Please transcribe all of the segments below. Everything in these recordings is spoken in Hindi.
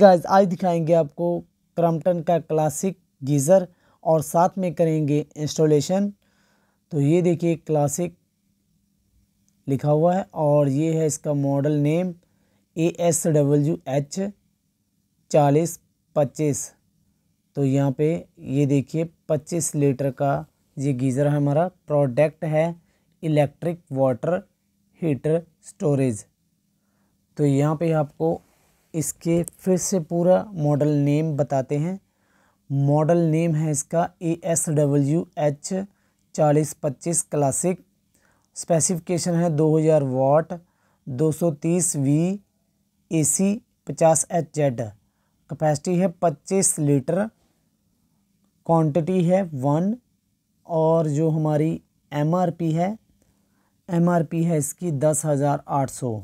गाइस आज दिखाएंगे आपको क्रम्पटन का क्लासिक गीज़र और साथ में करेंगे इंस्टॉलेशन तो ये देखिए क्लासिक लिखा हुआ है और ये है इसका model name A S W H चालीस पच्चीस तो यहाँ पे ये देखिए पच्चीस लीटर का ये गीज़र हमारा प्रोडक्ट है इलेक्ट्रिक वाटर हीटर स्टोरेज तो यहाँ पे आपको इसके फिर से पूरा मॉडल नेम बताते हैं मॉडल नेम है इसका ए एस डब्ल्यू एच चालीस पच्चीस क्लासिक स्पेसिफिकेशन है दो हज़ार वाट दो सौ तीस वी ए सी पचास एच जेड कैपेसिटी है पच्चीस लीटर क्वांटिटी है वन और जो हमारी एमआरपी है एमआरपी है इसकी दस हज़ार आठ सौ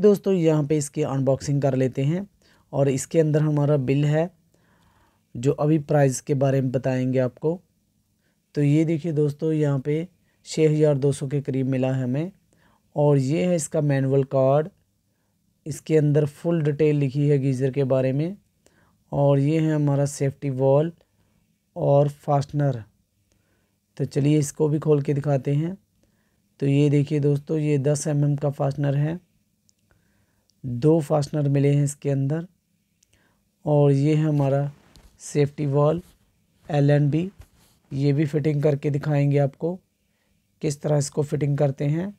दोस्तों यहाँ पे इसकी अनबॉक्सिंग कर लेते हैं और इसके अंदर हमारा बिल है जो अभी प्राइस के बारे में बताएंगे आपको तो ये देखिए दोस्तों यहाँ पे छः हज़ार दो सौ के करीब मिला है हमें और ये है इसका मैनुअल कार्ड इसके अंदर फुल डिटेल लिखी है गीज़र के बारे में और ये है हमारा सेफ्टी वॉल और फास्टनर तो चलिए इसको भी खोल के दिखाते हैं तो ये देखिए दोस्तों ये दस एम एम का फास्टनर है दो फास्टनर मिले हैं इसके अंदर और ये है हमारा safety valve L and B ये भी फिटिंग करके दिखाएंगे आपको किस तरह इसको फिटिंग करते हैं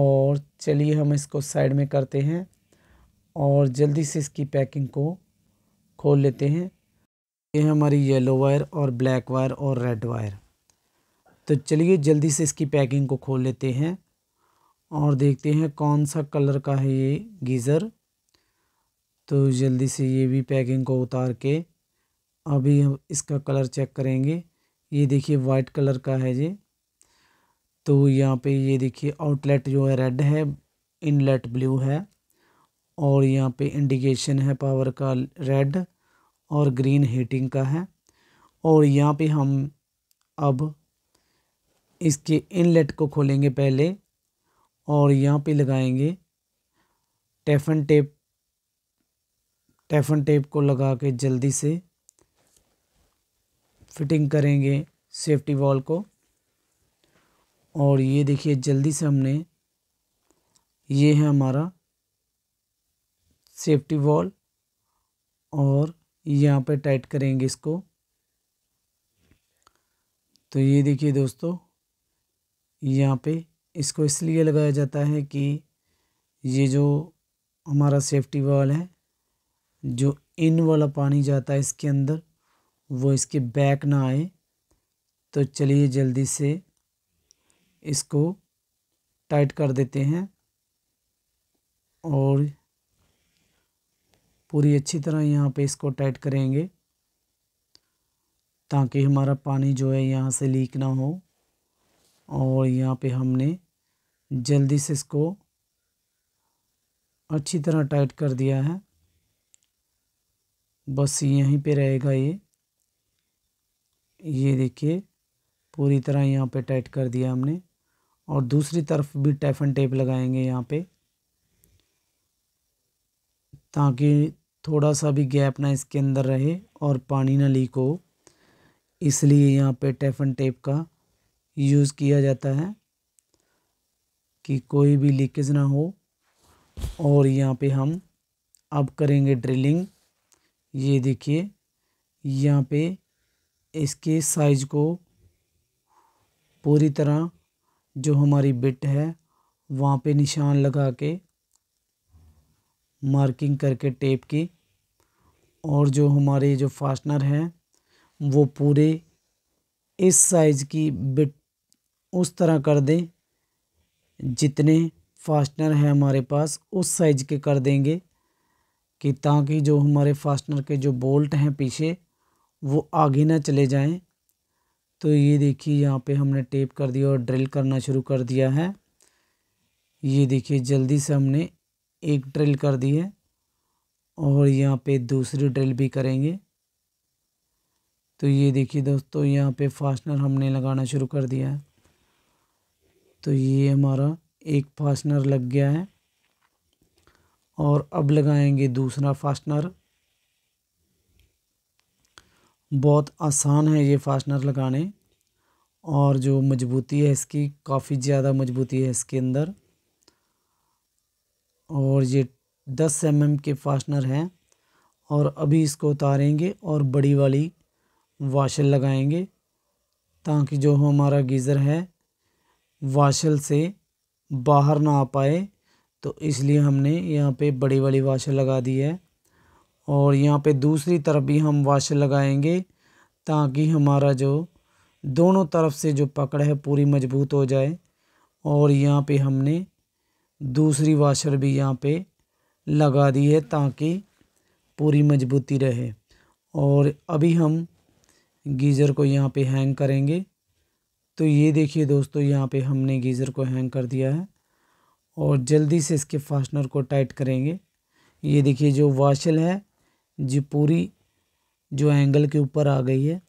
और चलिए हम इसको साइड में करते हैं और जल्दी से इसकी पैकिंग को खोल लेते हैं ये हमारी येलो वायर और ब्लैक वायर और रेड वायर तो चलिए जल्दी से इसकी पैकिंग को खोल लेते हैं और देखते हैं कौन सा कलर का है ये गीज़र तो जल्दी से ये भी पैकिंग को उतार के अभी हम इसका कलर चेक करेंगे ये देखिए वाइट कलर का है ये तो यहाँ पे ये देखिए आउटलेट जो है रेड है इनलेट ब्लू है और यहाँ पे इंडिकेशन है पावर का रेड और ग्रीन हीटिंग का है और यहाँ पे हम अब इसके इनलेट को खोलेंगे पहले और यहाँ पे लगाएंगे टेफन टेप टेफन टेप को लगा के जल्दी से फिटिंग करेंगे सेफ्टी वॉल को और ये देखिए जल्दी से हमने ये है हमारा सेफ्टी वॉल और यहाँ पे टाइट करेंगे इसको तो ये देखिए दोस्तों यहाँ पे इसको इसलिए लगाया जाता है कि ये जो हमारा सेफ्टी वाल है जो इन वाला पानी जाता है इसके अंदर वो इसके बैक ना आए तो चलिए जल्दी से इसको टाइट कर देते हैं और पूरी अच्छी तरह यहाँ पे इसको टाइट करेंगे ताकि हमारा पानी जो है यहाँ से लीक ना हो और यहाँ पे हमने जल्दी से इसको अच्छी तरह टाइट कर दिया है बस यहीं पे रहेगा ये ये देखिए पूरी तरह यहाँ पे टाइट कर दिया हमने और दूसरी तरफ भी टैफन टेप लगाएंगे यहाँ पे ताकि थोड़ा सा भी गैप ना इसके अंदर रहे और पानी ना लीक हो इसलिए यहाँ पे टैफन टेप का यूज़ किया जाता है कि कोई भी लीकेज ना हो और यहाँ पे हम अब करेंगे ड्रिलिंग ये देखिए यहाँ पे इसके साइज को पूरी तरह जो हमारी बिट है वहाँ पे निशान लगा के मार्किंग करके टेप की और जो हमारे जो फास्टनर हैं वो पूरे इस साइज़ की बिट उस तरह कर दें जितने फास्टनर हैं हमारे पास उस साइज के कर देंगे कि ताकि जो हमारे फास्टनर के जो बोल्ट हैं पीछे वो आगे ना चले जाएं तो ये देखिए यहाँ पे हमने टेप कर दिया और ड्रिल करना शुरू कर दिया है ये देखिए जल्दी से हमने एक ड्रिल कर दी है और यहाँ पे दूसरी ड्रिल भी करेंगे तो ये देखिए दोस्तों यहाँ पे फास्टनर हमने लगाना शुरू कर दिया है तो ये हमारा एक फास्टनर लग गया है और अब लगाएंगे दूसरा फास्टनर बहुत आसान है ये फास्टनर लगाने और जो मजबूती है इसकी काफ़ी ज़्यादा मजबूती है इसके अंदर और ये दस एम mm के फास्टनर हैं और अभी इसको उतारेंगे और बड़ी वाली वाशर लगाएंगे ताकि जो हमारा गीज़र है वाशल से बाहर ना आ पाए तो इसलिए हमने यहाँ पे बड़ी वाली वाशल लगा दी है और यहाँ पे दूसरी तरफ भी हम वाशल लगाएंगे ताकि हमारा जो दोनों तरफ से जो पकड़ है पूरी मजबूत हो जाए और यहाँ पे हमने दूसरी वाशर भी यहाँ पे लगा दी है ताकि पूरी मजबूती रहे और अभी हम गीज़र को यहाँ पे हैंग करेंगे तो ये देखिए दोस्तों यहाँ पे हमने गीज़र को हैंग कर दिया है और जल्दी से इसके फास्टनर को टाइट करेंगे ये देखिए जो वाशल है जो पूरी जो एंगल के ऊपर आ गई है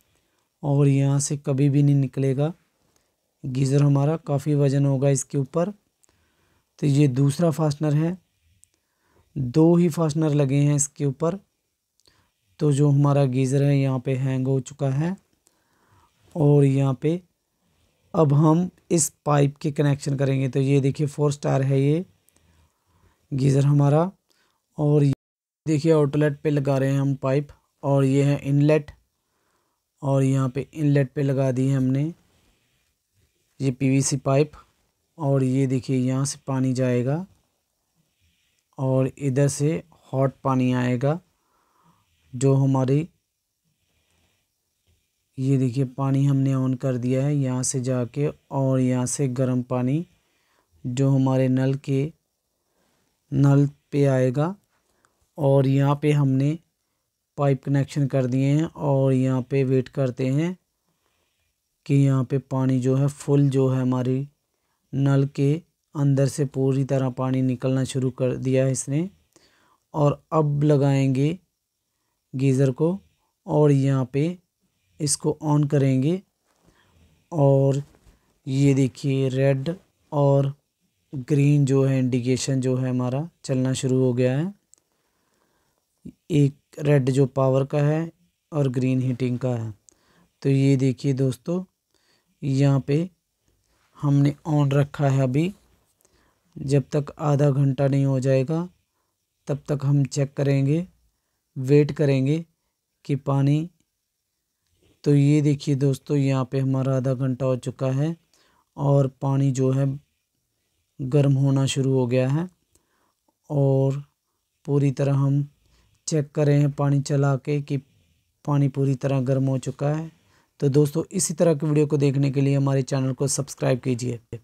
और यहाँ से कभी भी नहीं निकलेगा गीज़र हमारा काफ़ी वज़न होगा इसके ऊपर तो ये दूसरा फास्टनर है दो ही फास्टनर लगे हैं इसके ऊपर तो जो हमारा गीज़र है यहाँ पे हैंग हो चुका है और यहाँ पे अब हम इस पाइप के कनेक्शन करेंगे तो ये देखिए फोर स्टार है ये गीज़र हमारा और देखिए आउटलेट पे लगा रहे हैं हम पाइप और ये है इनलेट और यहाँ पे इनलेट पे लगा दी है हमने ये पीवीसी पाइप और ये देखिए यहाँ से पानी जाएगा और इधर से हॉट पानी आएगा जो हमारी ये देखिए पानी हमने ऑन कर दिया है यहाँ से जाके और यहाँ से गर्म पानी जो हमारे नल के नल पे आएगा और यहाँ पे हमने पाइप कनेक्शन कर दिए हैं और यहाँ पे वेट करते हैं कि यहाँ पे पानी जो है फुल जो है हमारी नल के अंदर से पूरी तरह पानी निकलना शुरू कर दिया है इसने और अब लगाएंगे गीज़र को और यहाँ पे इसको ऑन करेंगे और ये देखिए रेड और ग्रीन जो है इंडिकेशन जो है हमारा चलना शुरू हो गया है एक रेड जो पावर का है और ग्रीन हीटिंग का है तो ये देखिए दोस्तों यहाँ पे हमने ऑन रखा है अभी जब तक आधा घंटा नहीं हो जाएगा तब तक हम चेक करेंगे वेट करेंगे कि पानी तो ये देखिए दोस्तों यहाँ पे हमारा आधा घंटा हो चुका है और पानी जो है गर्म होना शुरू हो गया है और पूरी तरह हम चेक कर रहे हैं पानी चला के कि पानी पूरी तरह गर्म हो चुका है तो दोस्तों इसी तरह की वीडियो को देखने के लिए हमारे चैनल को सब्सक्राइब कीजिए